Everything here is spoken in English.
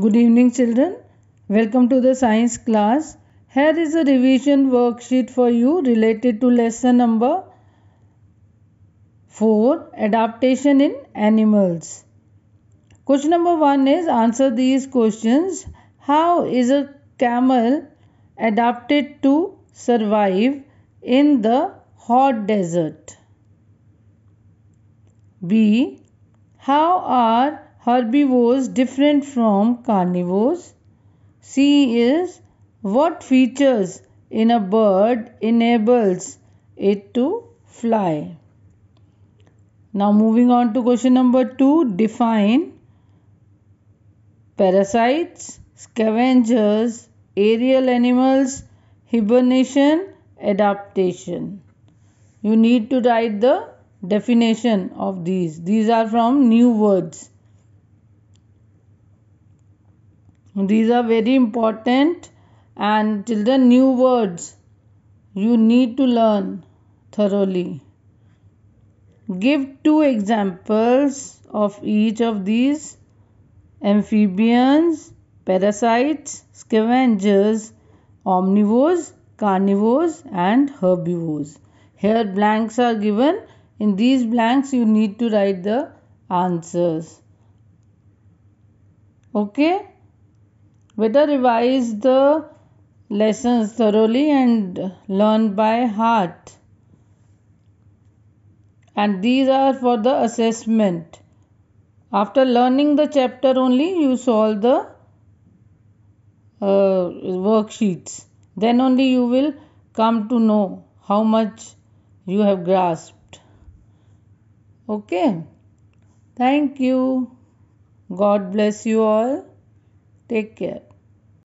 Good evening children. Welcome to the science class. Here is a revision worksheet for you related to lesson number 4 adaptation in animals. Question number 1 is answer these questions. How is a camel adapted to survive in the hot desert? B. How are herbivores different from carnivores. C is what features in a bird enables it to fly. Now moving on to question number 2 define parasites, scavengers, aerial animals, hibernation, adaptation. You need to write the definition of these. These are from new words. these are very important and children new words you need to learn thoroughly give two examples of each of these amphibians parasites scavengers omnivores carnivores and herbivores here blanks are given in these blanks you need to write the answers okay whether revise the lessons thoroughly and learn by heart and these are for the assessment after learning the chapter only you solve the uh, worksheets then only you will come to know how much you have grasped okay thank you god bless you all take care